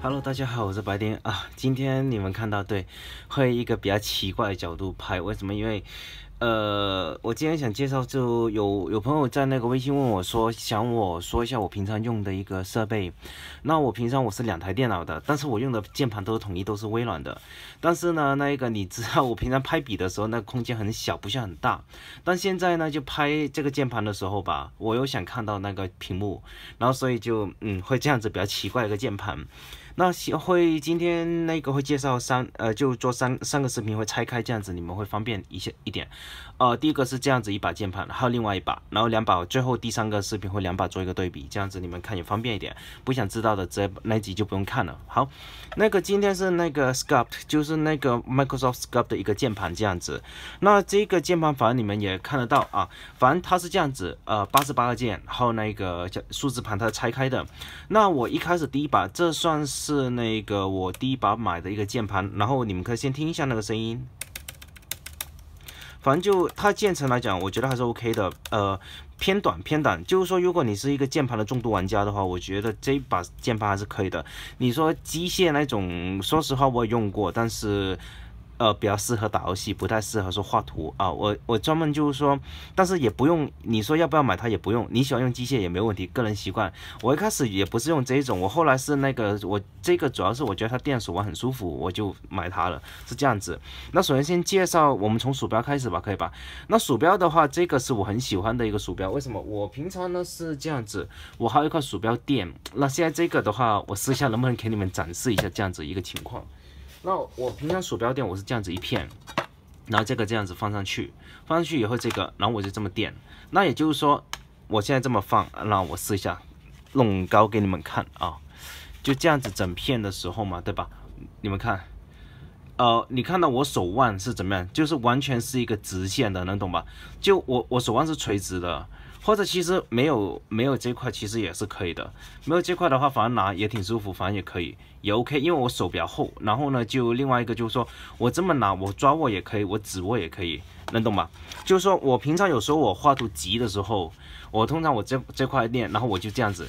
Hello，大家好，我是白天啊。今天你们看到对，会一个比较奇怪的角度拍，为什么？因为。呃，我今天想介绍，就有有朋友在那个微信问我，说想我说一下我平常用的一个设备。那我平常我是两台电脑的，但是我用的键盘都是统一，都是微软的。但是呢，那一个你知道我平常拍笔的时候，那空间很小，不像很大。但现在呢，就拍这个键盘的时候吧，我又想看到那个屏幕，然后所以就嗯，会这样子比较奇怪一个键盘。那会今天那个会介绍三呃，就做三三个视频会拆开这样子，你们会方便一些一点。呃，第一个是这样子一把键盘，还有另外一把，然后两把，最后第三个视频会两把做一个对比，这样子你们看也方便一点。不想知道的直接那集就不用看了。好，那个今天是那个 Scart，就是那个 Microsoft Scart 的一个键盘这样子。那这个键盘，反正你们也看得到啊，反正它是这样子，呃，八十八个键，然后那个数字盘它拆开的。那我一开始第一把，这算是那个我第一把买的一个键盘，然后你们可以先听一下那个声音。反正就它键程来讲，我觉得还是 OK 的，呃，偏短偏短，就是说，如果你是一个键盘的重度玩家的话，我觉得这把键盘还是可以的。你说机械那种，说实话我也用过，但是。呃，比较适合打游戏，不太适合说画图啊。我我专门就是说，但是也不用你说要不要买它也不用，你喜欢用机械也没问题，个人习惯。我一开始也不是用这一种，我后来是那个，我这个主要是我觉得它电鼠我很舒服，我就买它了，是这样子。那首先先介绍我们从鼠标开始吧，可以吧？那鼠标的话，这个是我很喜欢的一个鼠标，为什么？我平常呢是这样子，我还有一块鼠标垫。那现在这个的话，我试一下能不能给你们展示一下这样子一个情况？那我平常鼠标垫我是这样子一片，然后这个这样子放上去，放上去以后这个，然后我就这么垫。那也就是说，我现在这么放，那我试一下，弄高给你们看啊，就这样子整片的时候嘛，对吧？你们看，呃，你看到我手腕是怎么样？就是完全是一个直线的，能懂吧？就我我手腕是垂直的。或者其实没有没有这块其实也是可以的，没有这块的话，反正拿也挺舒服，反正也可以，也 OK。因为我手比较厚，然后呢，就另外一个就是说我这么拿，我抓握也可以，我指握也可以，能懂吧？就是说我平常有时候我画图急的时候，我通常我这这块练，然后我就这样子。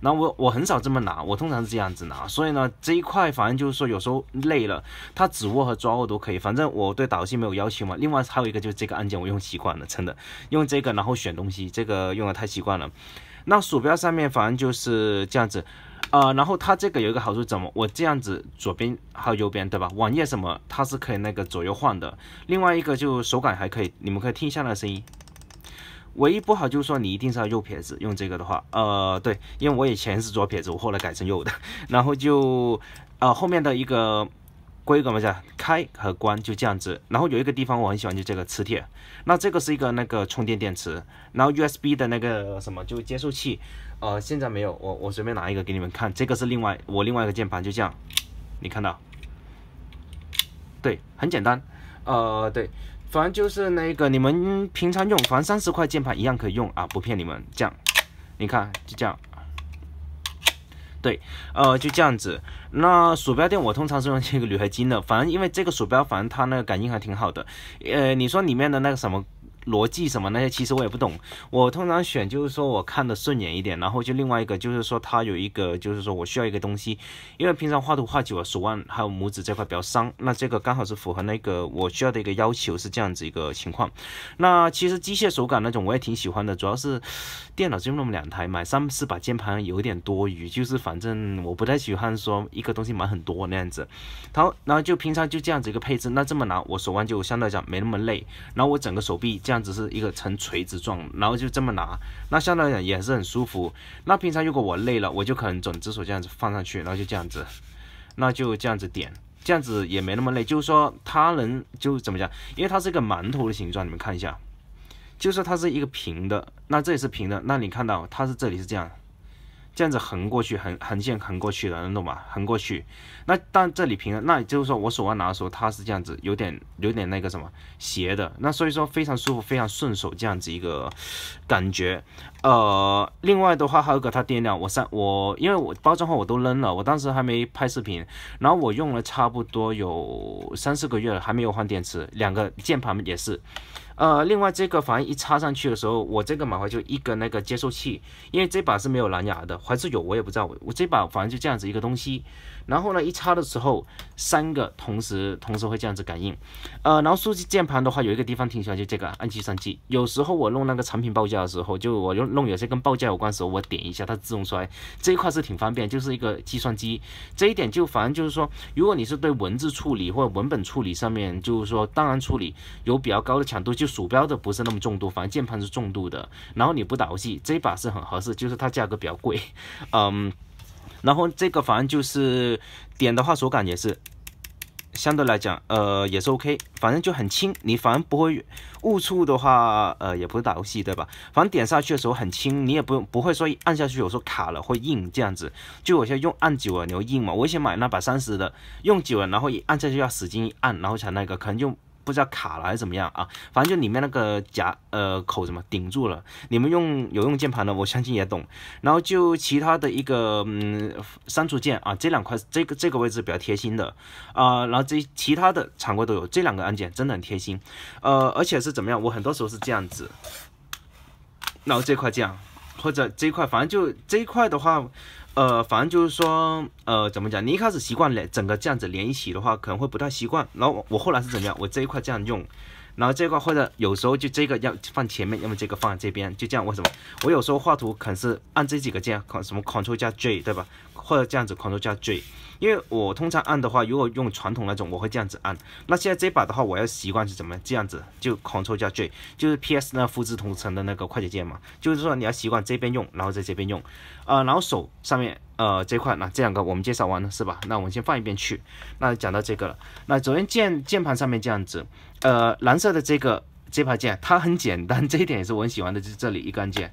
那我我很少这么拿，我通常是这样子拿，所以呢这一块反正就是说有时候累了，它指握和抓握都可以，反正我对导戏没有要求嘛。另外还有一个就是这个按键我用习惯了，真的用这个然后选东西，这个用的太习惯了。那鼠标上面反正就是这样子，呃，然后它这个有一个好处怎么？我这样子左边还有右边对吧？网页什么它是可以那个左右换的。另外一个就手感还可以，你们可以听一下那声音。唯一不好就是说你一定是要右撇子用这个的话，呃，对，因为我以前是左撇子，我后来改成右的，然后就，呃，后面的一个规格嘛，叫开和关，就这样子。然后有一个地方我很喜欢，就这个磁铁，那这个是一个那个充电电池，然后 USB 的那个什么就接收器，呃，现在没有，我我随便拿一个给你们看，这个是另外我另外一个键盘，就这样，你看到？对，很简单，呃，对。反正就是那个，你们平常用，反正三十块键盘一样可以用啊，不骗你们。这样，你看就这样。对，呃，就这样子。那鼠标垫我通常是用这个铝合金的，反正因为这个鼠标，反正它那个感应还挺好的。呃，你说里面的那个什么？逻辑什么那些，其实我也不懂。我通常选就是说我看的顺眼一点，然后就另外一个就是说它有一个就是说我需要一个东西，因为平常画图画久了手腕还有拇指这块比较伤，那这个刚好是符合那个我需要的一个要求是这样子一个情况。那其实机械手感那种我也挺喜欢的，主要是电脑就那么两台，买三四把键盘有点多余，就是反正我不太喜欢说一个东西买很多那样子。好，然后就平常就这样子一个配置，那这么拿我手腕就相对来讲没那么累，然后我整个手臂这样。只是一个呈垂直状，然后就这么拿，那相当于也是很舒服。那平常如果我累了，我就可能整只手这样子放上去，然后就这样子，那就这样子点，这样子也没那么累。就是说它能就怎么讲？因为它是一个馒头的形状，你们看一下，就是它是一个平的。那这里是平的，那你看到它是这里是这样。这样子横过去，横横线横过去的，能懂吧？横过去，那但这里平，那也就是说我手腕拿的时候，它是这样子，有点有点那个什么斜的，那所以说非常舒服，非常顺手这样子一个感觉。呃，另外的话还有个它电量，我上我因为我包装后我都扔了，我当时还没拍视频，然后我用了差不多有三四个月，了，还没有换电池，两个键盘也是。呃，另外这个反正一插上去的时候，我这个满怀就一根那个接收器，因为这把是没有蓝牙的，还是有我也不知道，我这把反正就这样子一个东西。然后呢，一插的时候三个同时同时会这样子感应。呃，然后数字键盘的话有一个地方听起来就这个按计算机，有时候我弄那个产品报价的时候，就我用弄有些跟报价有关时候，我点一下它自动出来，这一块是挺方便，就是一个计算机。这一点就反正就是说，如果你是对文字处理或者文本处理上面，就是说档案处理有比较高的强度就。鼠标的不是那么重度，反正键盘是重度的。然后你不打游戏，这把是很合适，就是它价格比较贵，嗯，然后这个反正就是点的话，手感也是相对来讲，呃，也是 OK，反正就很轻，你反正不会误触的话，呃，也不是打游戏对吧？反正点下去的时候很轻，你也不用不会说按下去有时候卡了会硬这样子，就我现在用按久了，你会硬嘛。我以前买那把三十的，用久了然后一按下去要使劲一按，然后才那个可能用。不知道卡了还是怎么样啊，反正就里面那个夹呃口什么顶住了。你们用有用键盘的，我相信也懂。然后就其他的一个嗯删除键啊，这两块这个这个位置比较贴心的啊，然后这其他的常规都有这两个按键真的很贴心。呃，而且是怎么样，我很多时候是这样子，然后这块这样，或者这块，反正就这一块的话。呃，反正就是说，呃，怎么讲？你一开始习惯了整个这样子连一起的话，可能会不太习惯。然后我我后来是怎么样？我这一块这样用，然后这块或者有时候就这个要放前面，要么这个放在这边，就这样。为什么？我有时候画图可能是按这几个键，什么 Control 加 J 对吧？或者这样子 Control 加 J。因为我通常按的话，如果用传统那种，我会这样子按。那现在这把的话，我要习惯是怎么这样子，就 Ctrl 加 J，就是 P S 那复制同层的那个快捷键嘛。就是说你要习惯这边用，然后在这边用。呃，然后手上面，呃，这块那这两个我们介绍完了是吧？那我们先放一边去。那讲到这个了，那首先键键盘上面这样子，呃，蓝色的这个这把键，它很简单，这一点也是我很喜欢的，就这里一个按键，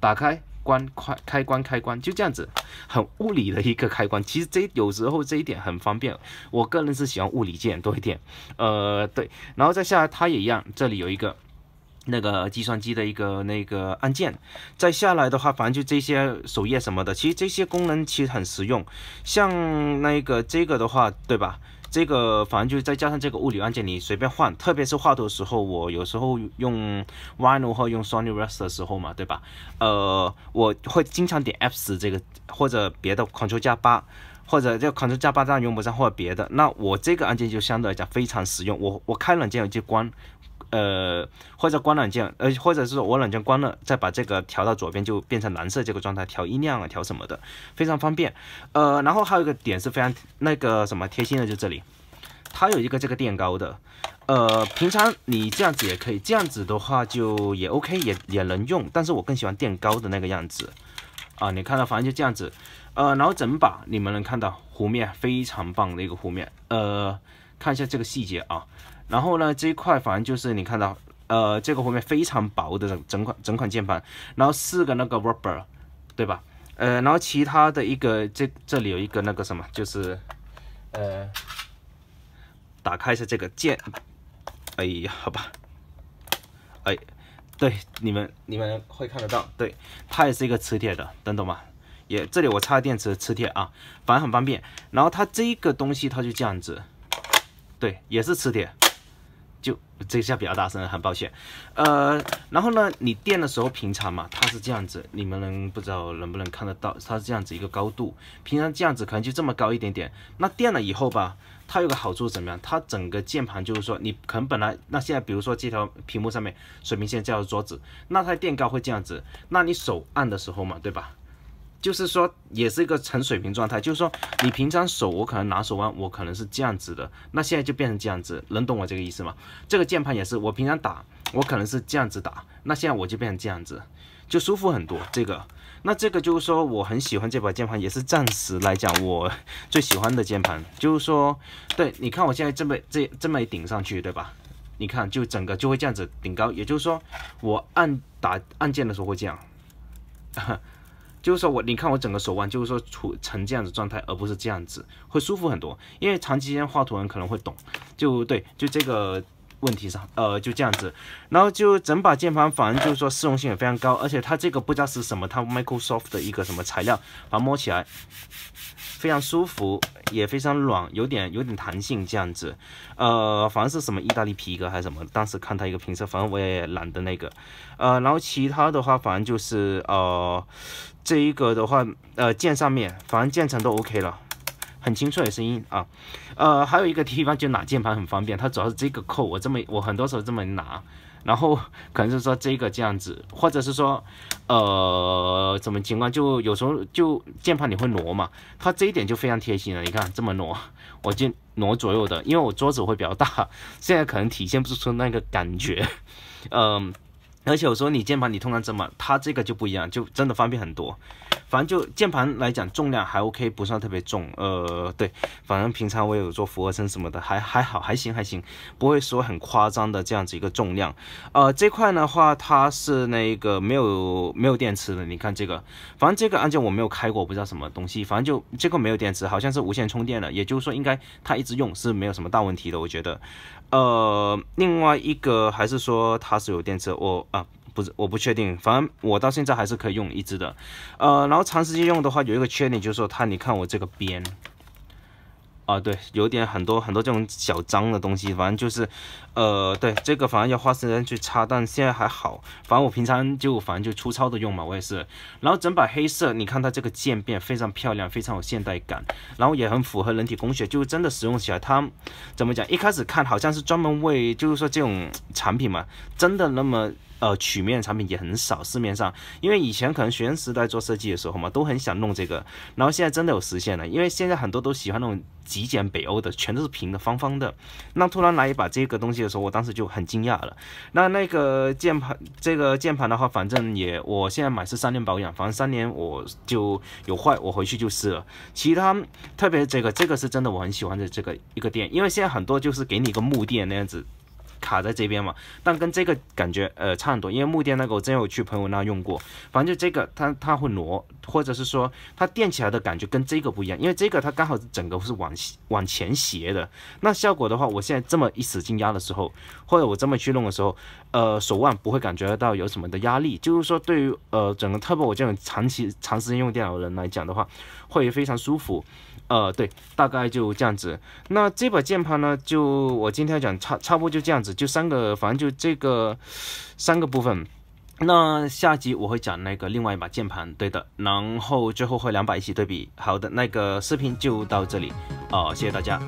打开。关快开关开关就这样子，很物理的一个开关。其实这有时候这一点很方便。我个人是喜欢物理键多一点。呃，对，然后再下来它也一样，这里有一个那个计算机的一个那个按键。再下来的话，反正就这些首页什么的，其实这些功能其实很实用。像那个这个的话，对吧？这个反正就再加上这个物理按键，你随便换。特别是画图的时候，我有时候用 w i n o 或用 Sony r e s a s 的时候嘛，对吧？呃，我会经常点 F10 这个或者别的 c t r l 加八，或者这个 c t r l 加八，这样用不上或者别的。那我这个按键就相对来讲非常实用。我我开软件就关。呃，或者关软件，呃，或者是我软件关了，再把这个调到左边就变成蓝色这个状态，调音量啊，调什么的，非常方便。呃，然后还有一个点是非常那个什么贴心的，就这里，它有一个这个垫高的，呃，平常你这样子也可以，这样子的话就也 OK，也也能用，但是我更喜欢垫高的那个样子，啊，你看到反正就这样子，呃，然后整把你们能看到弧面，非常棒的一个弧面，呃，看一下这个细节啊。然后呢，这一块反正就是你看到，呃，这个后面非常薄的整整款整款键盘，然后四个那个 rubber，对吧？呃，然后其他的一个这这里有一个那个什么，就是呃，打开一下这个键，哎呀，好吧，哎，对你们你们会看得到，对，它也是一个磁铁的，能懂吗？也这里我插电池磁铁啊，反正很方便。然后它这个东西它就这样子，对，也是磁铁。这下比较大声，很抱歉。呃，然后呢，你垫的时候平常嘛，它是这样子，你们能不知道能不能看得到？它是这样子一个高度，平常这样子可能就这么高一点点。那垫了以后吧，它有个好处怎么样？它整个键盘就是说，你可能本来那现在比如说这条屏幕上面水平线叫桌子，那它垫高会这样子，那你手按的时候嘛，对吧？就是说，也是一个呈水平状态。就是说，你平常手我可能拿手腕，我可能是这样子的，那现在就变成这样子，能懂我这个意思吗？这个键盘也是，我平常打我可能是这样子打，那现在我就变成这样子，就舒服很多。这个，那这个就是说，我很喜欢这把键盘，也是暂时来讲我最喜欢的键盘。就是说，对，你看我现在这么这这么一顶上去，对吧？你看就整个就会这样子顶高，也就是说我按打按键的时候会这样。就是说我，你看我整个手腕，就是说处成这样子状态，而不是这样子，会舒服很多。因为长时间画图人可能会懂，就对，就这个问题上，呃，就这样子。然后就整把键盘，反正就是说适用性也非常高，而且它这个不知道是什么，它 Microsoft 的一个什么材料，它摸起来。非常舒服，也非常软，有点有点弹性这样子，呃，反正是什么意大利皮革还是什么，当时看他一个评测，反正我也懒得那个，呃，然后其他的话，反正就是，呃，这一个的话，呃，键上面，反正键程都 OK 了，很清脆的声音啊，呃，还有一个地方就拿键盘很方便，它主要是这个扣，我这么我很多时候这么拿。然后 可能是说这个这样子，或者是说，呃，怎么情况？就有时候就键盘你会挪嘛，它这一点就非常贴心了。你看这么挪，我就挪左右的，因为我桌子会比较大，现在可能体现不出那个感觉，嗯。而且我说你键盘你通常怎么？它这个就不一样，就真的方便很多。反正就键盘来讲，重量还 OK，不算特别重。呃，对，反正平常我有做俯卧撑什么的，还还好，还行还行，不会说很夸张的这样子一个重量。呃，这块的话，它是那个没有没有电池的，你看这个，反正这个按键我没有开过，不知道什么东西。反正就这个没有电池，好像是无线充电的，也就是说应该它一直用是没有什么大问题的，我觉得。呃，另外一个还是说它是有电池，我。不，我不确定，反正我到现在还是可以用一支的，呃，然后长时间用的话，有一个缺点就是说它，你看我这个边，啊，对，有点很多很多这种小脏的东西，反正就是，呃，对，这个反正要花时间去擦，但现在还好，反正我平常就反正就粗糙的用嘛，我也是。然后整把黑色，你看它这个渐变非常漂亮，非常有现代感，然后也很符合人体工学，就真的使用起来，它怎么讲？一开始看好像是专门为就是说这种产品嘛，真的那么。呃，曲面产品也很少市面上，因为以前可能学生时代做设计的时候嘛，都很想弄这个，然后现在真的有实现了，因为现在很多都喜欢那种极简北欧的，全都是平的、方方的。那突然来一把这个东西的时候，我当时就很惊讶了。那那个键盘，这个键盘的话，反正也，我现在买是三年保养，反正三年我就有坏，我回去就试了。其他，特别这个，这个是真的我很喜欢的这个一个店，因为现在很多就是给你一个木垫那样子。卡在这边嘛，但跟这个感觉呃差很多，因为木垫那个我真有去朋友那用过，反正就这个它它会挪，或者是说它垫起来的感觉跟这个不一样，因为这个它刚好整个是往往前斜的，那效果的话，我现在这么一使劲压的时候，或者我这么去弄的时候，呃手腕不会感觉到有什么的压力，就是说对于呃整个 t 别 b 我这种长期长时间用电脑的人来讲的话，会非常舒服。呃，对，大概就这样子。那这把键盘呢，就我今天讲，差差不多就这样子，就三个，反正就这个三个部分。那下集我会讲那个另外一把键盘，对的。然后最后会两把一起对比。好的，那个视频就到这里啊，谢谢大家。